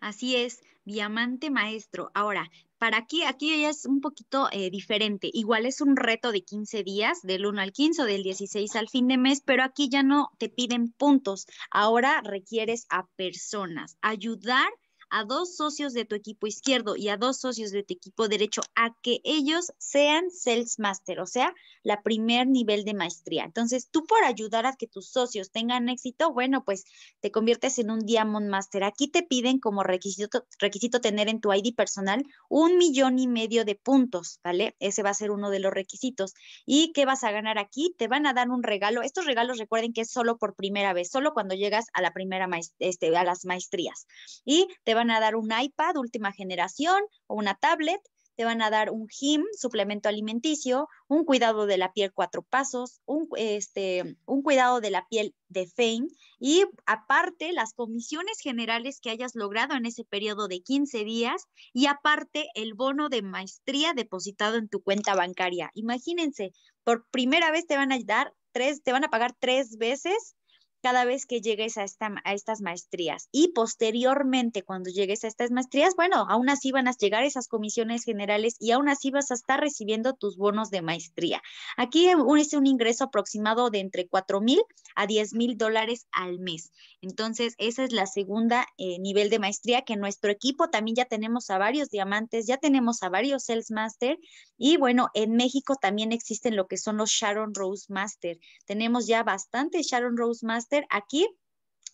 Así es, diamante maestro. Ahora, para aquí, aquí ya es un poquito eh, diferente. Igual es un reto de 15 días, del 1 al 15 o del 16 al fin de mes, pero aquí ya no te piden puntos. Ahora requieres a personas, ayudar a dos socios de tu equipo izquierdo y a dos socios de tu equipo derecho a que ellos sean sales master, o sea, la primer nivel de maestría. Entonces, tú por ayudar a que tus socios tengan éxito, bueno, pues te conviertes en un diamond master. Aquí te piden como requisito, requisito tener en tu ID personal un millón y medio de puntos, ¿vale? Ese va a ser uno de los requisitos. ¿Y qué vas a ganar aquí? Te van a dar un regalo. Estos regalos recuerden que es solo por primera vez, solo cuando llegas a la primera este, a las maestrías. Y te van a dar un iPad última generación o una tablet, te van a dar un GIM, suplemento alimenticio, un cuidado de la piel cuatro pasos, un, este, un cuidado de la piel de FAME y aparte las comisiones generales que hayas logrado en ese periodo de 15 días y aparte el bono de maestría depositado en tu cuenta bancaria. Imagínense, por primera vez te van a dar tres, te van a pagar tres veces cada vez que llegues a, esta, a estas maestrías. Y posteriormente, cuando llegues a estas maestrías, bueno, aún así van a llegar esas comisiones generales y aún así vas a estar recibiendo tus bonos de maestría. Aquí es un ingreso aproximado de entre 4 mil a 10 mil dólares al mes. Entonces, esa es la segunda eh, nivel de maestría que nuestro equipo también ya tenemos a varios diamantes, ya tenemos a varios sales master y bueno, en México también existen lo que son los Sharon Rose Master. Tenemos ya bastante Sharon Rose Master aquí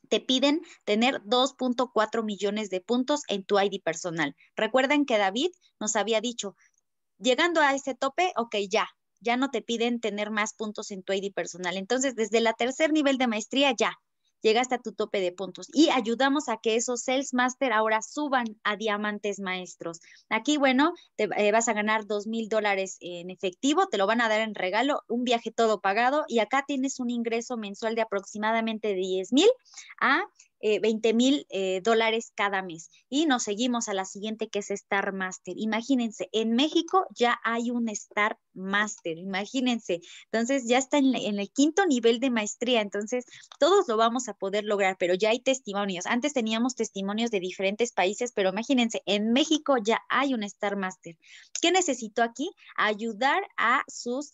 te piden tener 2.4 millones de puntos en tu ID personal. Recuerden que David nos había dicho, llegando a ese tope, ok, ya, ya no te piden tener más puntos en tu ID personal. Entonces, desde la tercer nivel de maestría, ya, llega hasta tu tope de puntos y ayudamos a que esos sales master ahora suban a diamantes maestros. Aquí, bueno, te eh, vas a ganar dos mil dólares en efectivo, te lo van a dar en regalo, un viaje todo pagado y acá tienes un ingreso mensual de aproximadamente diez mil a 20 eh, mil eh, dólares cada mes. Y nos seguimos a la siguiente que es Star Master. Imagínense, en México ya hay un Star Master, imagínense. Entonces ya está en, el quinto nivel de maestría, entonces todos lo vamos a poder lograr, pero ya hay testimonios. Antes teníamos testimonios de diferentes países, pero imagínense, en México ya hay un Star Master. ¿Qué necesito aquí? Ayudar a sus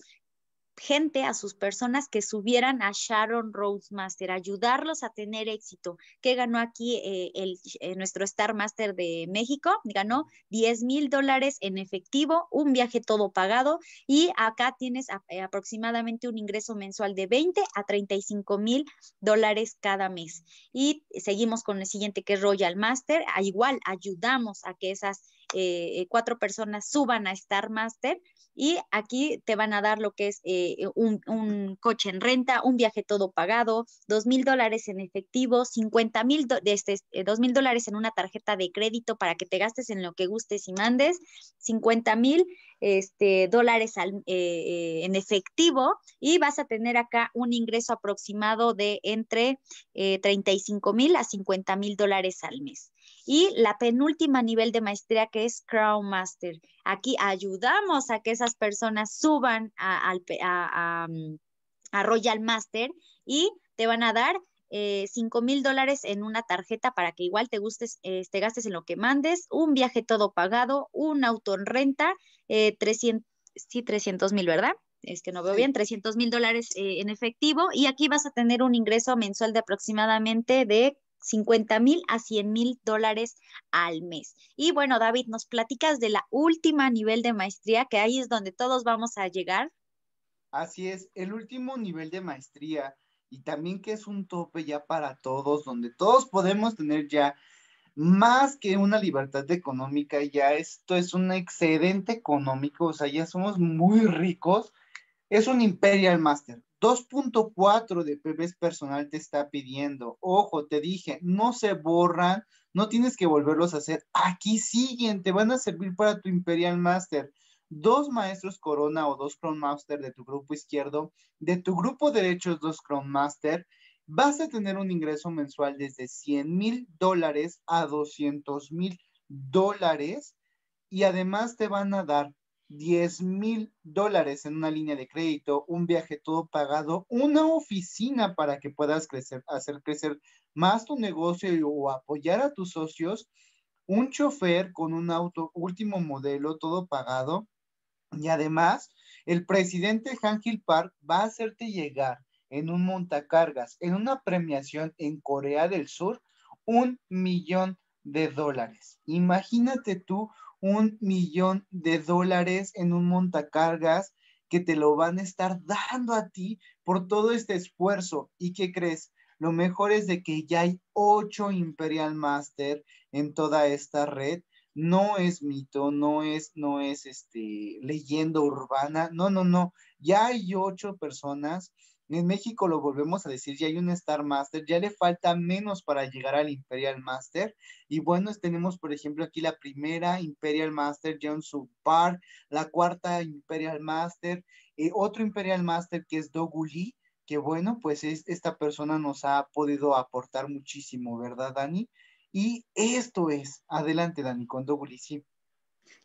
gente, a sus personas que subieran a Sharon Roadmaster, ayudarlos a tener éxito. ¿Qué ganó aquí eh, el, eh, nuestro Star Master de México? Ganó 10 mil dólares en efectivo, un viaje todo pagado y acá tienes eh, aproximadamente un ingreso mensual de 20 a 35 mil dólares cada mes. Y seguimos con el siguiente que es Royal Master, igual ayudamos a que esas eh, eh, cuatro personas suban a Star Master y aquí te van a dar lo que es eh, un, coche en renta, un viaje todo pagado, dos mil dólares en efectivo, 50 mil, este, dos mil dólares en una tarjeta de crédito para que te gastes en lo que gustes y mandes, cincuenta mil este, dólares en efectivo y vas a tener acá un ingreso aproximado de entre eh, 35 mil a 50 mil dólares al mes. Y la penúltima nivel de maestría que es Crown Master. Aquí ayudamos a que esas personas suban a, mm, Royal Master y te van a dar eh, cinco mil dólares en una tarjeta para que igual te gustes, te este, gastes en lo que mandes, un viaje todo pagado, un auto en renta, 300, eh, sí, 300 mil, ¿verdad? Es que no veo bien, 300 mil dólares eh, en efectivo y aquí vas a tener un ingreso mensual de aproximadamente de 50 mil a 100 mil dólares al mes. Y bueno, David, nos platicas de la última nivel de maestría, que ahí es donde todos vamos a llegar. Así es, el último nivel de maestría y también que es un tope ya para todos, donde todos podemos tener ya más que una libertad económica, ya esto es un excedente económico, o sea, ya somos muy ricos. Es un Imperial Master, 2.4 de PBs personal te está pidiendo. Ojo, te dije, no se borran, no tienes que volverlos a hacer. Aquí siguen, te van a servir para tu Imperial Master. Dos maestros Corona o dos Chrome Master de tu grupo izquierdo, de tu grupo derecho dos Chrome Master, vas a tener un ingreso mensual desde 100 mil dólares a 200 mil dólares y además te van a dar 10 mil dólares en una línea de crédito, un viaje todo pagado, una oficina para que puedas crecer, hacer crecer más tu negocio o apoyar a tus socios, un chofer con un auto último modelo todo pagado y además el presidente Hangil Park va a hacerte llegar en un montacargas, en una premiación en Corea del Sur, un millón de dólares. Imagínate tú un millón de dólares en un montacargas que te lo van a estar dando a ti por todo este esfuerzo. ¿Y qué crees? Lo mejor es de que ya hay ocho Imperial Master en toda esta red. No es mito, no es, no es este, leyenda urbana. No, no, no. Ya hay ocho personas en México lo volvemos a decir, ya hay un Star Master, ya le falta menos para llegar al Imperial Master. Y bueno, tenemos por ejemplo aquí la primera Imperial Master, John Subpar, la cuarta Imperial Master, eh, otro Imperial Master que es Doguli, que bueno, pues esta persona nos ha podido aportar muchísimo, ¿verdad, Dani? Y esto es, adelante, Dani, con Doguli, sí.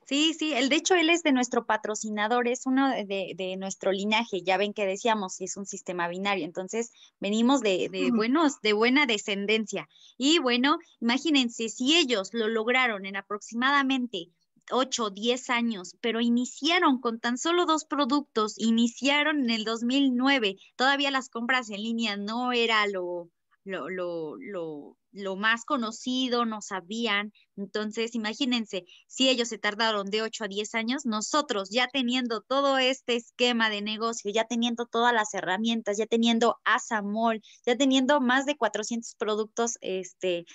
Sí, sí, el de hecho él es de nuestro patrocinador, es uno de, nuestro linaje, ya ven que decíamos, es un sistema binario, entonces venimos de, de buenos, de buena descendencia. Y bueno, imagínense, si ellos lo lograron en aproximadamente 8, 10 años, pero iniciaron con tan solo dos productos, iniciaron en el 2009, todavía las compras en línea no era lo, lo, lo, lo lo más conocido, no sabían. Entonces, imagínense, si ellos se tardaron de 8 a 10 años, nosotros ya teniendo todo este esquema de negocio, ya teniendo todas las herramientas, ya teniendo Asamol, ya teniendo más de 400 productos, este,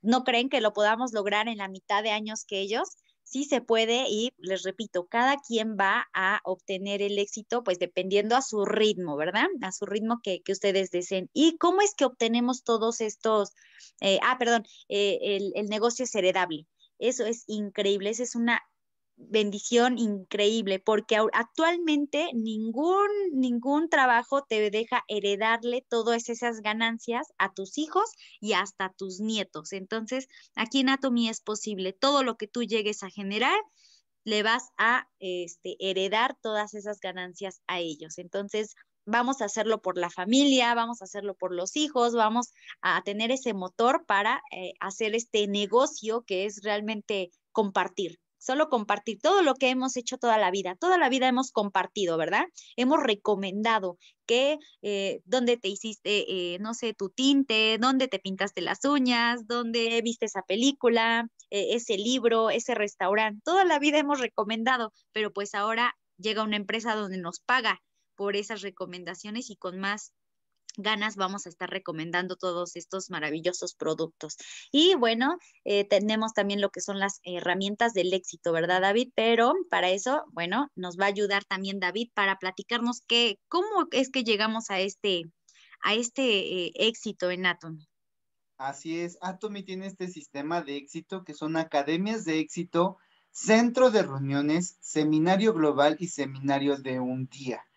¿no creen que lo podamos lograr en la mitad de años que ellos? sí se puede y les repito, cada quien va a obtener el éxito pues dependiendo a su ritmo, ¿verdad? A su ritmo que, que ustedes deseen. ¿Y cómo es que obtenemos todos estos? Eh, ah, perdón, eh, el, el negocio es heredable. Eso es increíble, esa es una bendición increíble, porque actualmente ningún, ningún trabajo te deja heredarle todas esas ganancias a tus hijos y hasta a tus nietos. Entonces, aquí en Atomy es posible. Todo lo que tú llegues a generar, le vas a este, heredar todas esas ganancias a ellos. Entonces, vamos a hacerlo por la familia, vamos a hacerlo por los hijos, vamos a tener ese motor para eh, hacer este negocio que es realmente compartir solo compartir todo lo que hemos hecho toda la vida. Toda la vida hemos compartido, ¿verdad? Hemos recomendado que donde eh, dónde te hiciste, eh, no sé, tu tinte, dónde te pintaste las uñas, dónde viste esa película, eh, ese libro, ese restaurante. Toda la vida hemos recomendado, pero pues ahora llega una empresa donde nos paga por esas recomendaciones y con más ganas vamos a estar recomendando todos estos maravillosos productos. Y bueno, eh, tenemos también lo que son las herramientas del éxito, ¿verdad, David? Pero para eso, bueno, nos va a ayudar también David para platicarnos que, cómo es que llegamos a este, a este eh, éxito en Atomy. Así es, Atomy tiene este sistema de éxito que son academias de éxito, centro de reuniones, seminario global y seminarios de un día.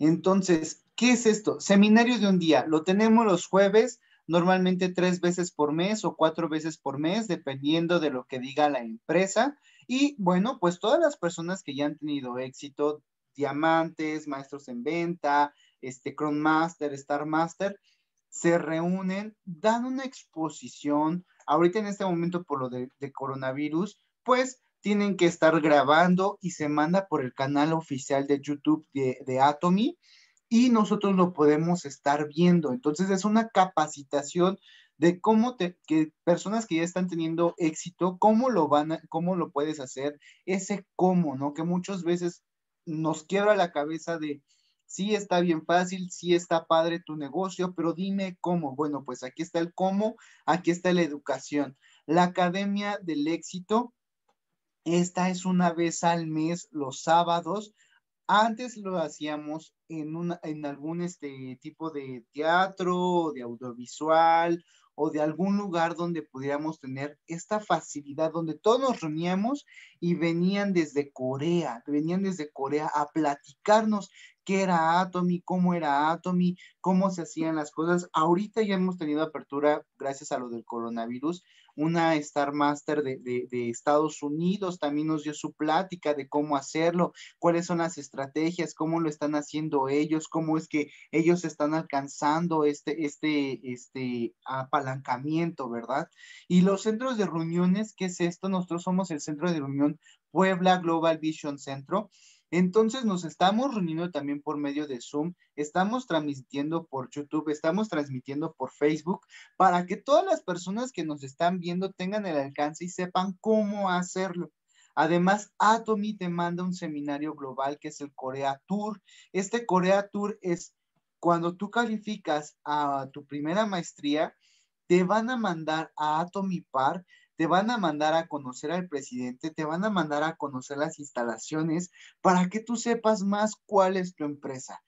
Entonces, ¿qué es esto? Seminario de un día. Lo tenemos los jueves, normalmente tres veces por mes o cuatro veces por mes, dependiendo de lo que diga la empresa. Y bueno, pues todas las personas que ya han tenido éxito, diamantes, maestros en venta, este crown Master, Star Master, se reúnen, dan una exposición. Ahorita en este momento por lo de coronavirus, pues tienen que estar grabando y se manda por el canal oficial de YouTube de, de Atomy y nosotros lo podemos estar viendo. Entonces es una capacitación de cómo te, que personas que ya están teniendo éxito, cómo lo van, cómo lo puedes hacer, ese cómo, ¿no? Que muchas veces nos quiebra la cabeza de, sí está bien fácil, sí está padre tu negocio, pero dime cómo. Bueno, pues aquí está el cómo, aquí está la educación. La Academia del Éxito esta es una vez al mes, los sábados. Antes lo hacíamos en, algún este, tipo de teatro, de audiovisual o de algún lugar donde pudiéramos tener esta facilidad, donde todos nos reuníamos y venían desde Corea, venían desde Corea a platicarnos qué era Atomy, cómo era Atomy, cómo se hacían las cosas. Ahorita ya hemos tenido apertura gracias a lo del coronavirus, una Star Master de, Estados Unidos también nos dio su plática de cómo hacerlo, cuáles son las estrategias, cómo lo están haciendo ellos, cómo es que ellos están alcanzando este, este, este apalancamiento, ¿verdad? Y los centros de reuniones, ¿qué es esto? Nosotros somos el centro de reunión Puebla Global Vision Centro. Entonces nos estamos reuniendo también por medio de Zoom, estamos transmitiendo por YouTube, estamos transmitiendo por Facebook, para que todas las personas que nos están viendo tengan el alcance y sepan cómo hacerlo. Además, Atomy te manda un seminario global que es el Corea Tour. Este Corea Tour es cuando tú calificas a tu primera maestría, te van a mandar a Atomy Par te van a mandar a conocer al presidente, te van a mandar a conocer las instalaciones para que tú sepas más cuál es tu empresa.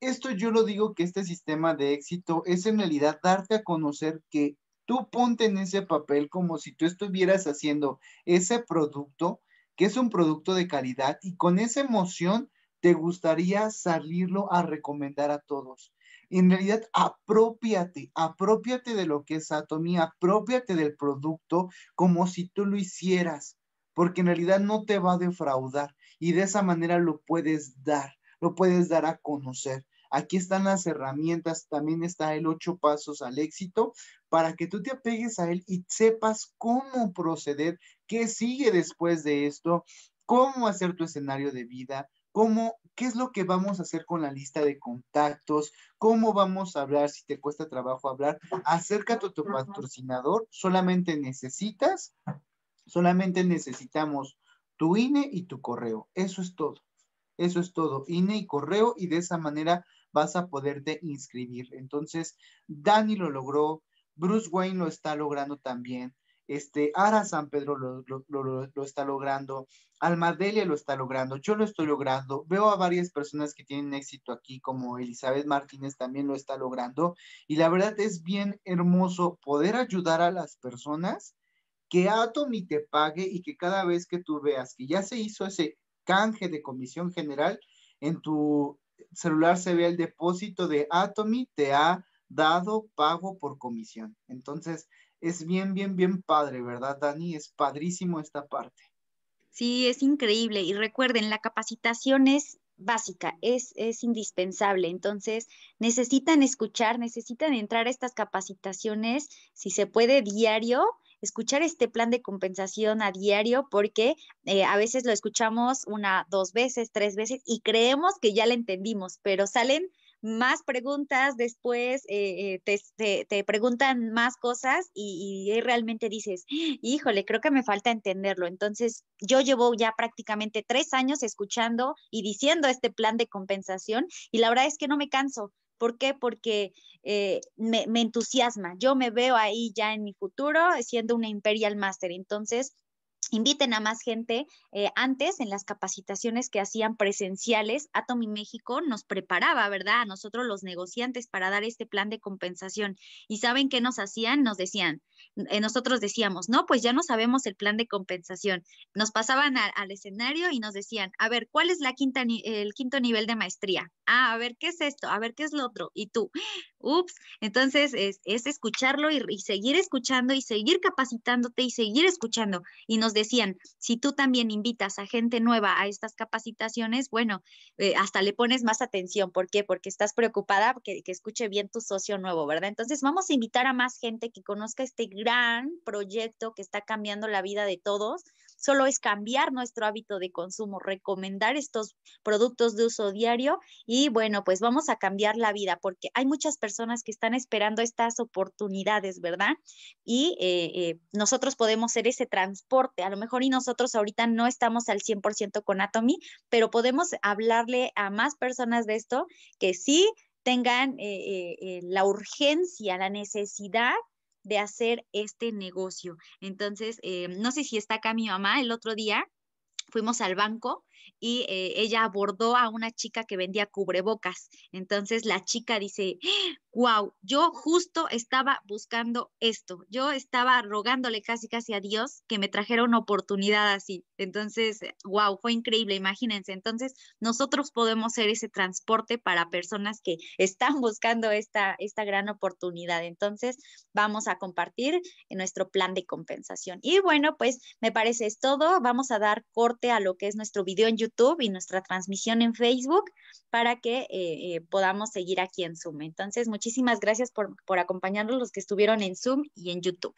Esto yo lo digo que este sistema de éxito es en realidad darte a conocer que tú ponte en ese papel como si tú estuvieras haciendo ese producto, que es un producto de calidad y con esa emoción te gustaría salirlo a recomendar a todos en realidad apropiate, apropiate de lo que es atomía apropiate del producto como si tú lo hicieras, porque en realidad no te va a defraudar y de esa manera lo puedes dar, lo puedes dar a conocer. Aquí están las herramientas, también está el ocho pasos al éxito para que tú te apegues a él y sepas cómo proceder, qué sigue después de esto, cómo hacer tu escenario de vida, cómo qué es lo que vamos a hacer con la lista de contactos, cómo vamos a hablar, si te cuesta trabajo hablar, acércate a tu patrocinador, solamente necesitas, solamente necesitamos tu INE y tu correo, eso es todo, eso es todo, INE y correo y de esa manera vas a poderte inscribir. Entonces, Dani lo logró, Bruce Wayne lo está logrando también. Este, Ara San Pedro lo, está logrando, Almadelia lo está logrando, yo lo estoy logrando, veo a varias personas que tienen éxito aquí, como Elizabeth Martínez también lo está logrando, y la verdad es bien hermoso poder ayudar a las personas que Atomy te pague y que cada vez que tú veas que ya se hizo ese canje de comisión general, en tu celular se ve el depósito de Atomy, te ha dado pago por comisión. Entonces, es bien, bien, bien padre, ¿verdad, Dani? Es padrísimo esta parte. Sí, es increíble. Y recuerden, la capacitación es básica, es, indispensable. Entonces, necesitan escuchar, necesitan entrar a estas capacitaciones, si se puede, diario, escuchar este plan de compensación a diario porque eh, a veces lo escuchamos una, dos veces, tres veces y creemos que ya lo entendimos, pero salen más preguntas, después eh, eh, te, preguntan más cosas y, eh, realmente dices, híjole, creo que me falta entenderlo. Entonces, yo llevo ya prácticamente tres años escuchando y diciendo este plan de compensación y la verdad es que no me canso. ¿Por qué? Porque me, me entusiasma. Yo me veo ahí ya en mi futuro siendo una Imperial Master. Entonces, inviten a más gente. Eh, antes, en las capacitaciones que hacían presenciales, Atomy México nos preparaba, ¿verdad? A nosotros los negociantes para dar este plan de compensación. ¿Y saben qué nos hacían? Nos decían, eh, nosotros decíamos, no, pues ya no sabemos el plan de compensación. Nos pasaban al escenario y nos decían, a ver, ¿cuál es la quinta, el quinto nivel de maestría? Ah, a ver, ¿qué es esto? A ver, ¿qué es lo otro? Y tú, Ups, entonces es, escucharlo y, seguir escuchando y seguir capacitándote y seguir escuchando. Y nos decían, si tú también invitas a gente nueva a estas capacitaciones, bueno, eh, hasta le pones más atención. ¿Por qué? Porque estás preocupada que, que escuche bien tu socio nuevo, ¿verdad? Entonces vamos a invitar a más gente que conozca este gran proyecto que está cambiando la vida de todos Solo es cambiar nuestro hábito de consumo, recomendar estos productos de uso diario y bueno, pues vamos a cambiar la vida porque hay muchas personas que están esperando estas oportunidades, ¿verdad? Y eh, eh, nosotros podemos ser ese transporte. A lo mejor y nosotros ahorita no estamos al 100% con Atomy, pero podemos hablarle a más personas de esto que sí tengan eh, la urgencia, la necesidad de hacer este negocio. Entonces, em, no sé si está acá mi mamá, el otro día fuimos al banco y eh, ella abordó a una chica que vendía cubrebocas. Entonces la chica dice, wow, yo justo estaba buscando esto, yo estaba rogándole casi casi a Dios que me trajera una oportunidad así. Entonces, wow, eh, fue increíble, imagínense. Entonces, nosotros podemos ser ese transporte para personas que están buscando esta, esta gran oportunidad. Entonces, vamos a compartir nuestro plan de compensación. Y bueno, pues me parece es todo. Vamos a dar corte a lo que es nuestro video en YouTube y nuestra transmisión en Facebook para que eh, eh, podamos seguir aquí en Zoom. Entonces, muchísimas gracias por, por acompañarnos los que estuvieron en Zoom y en YouTube.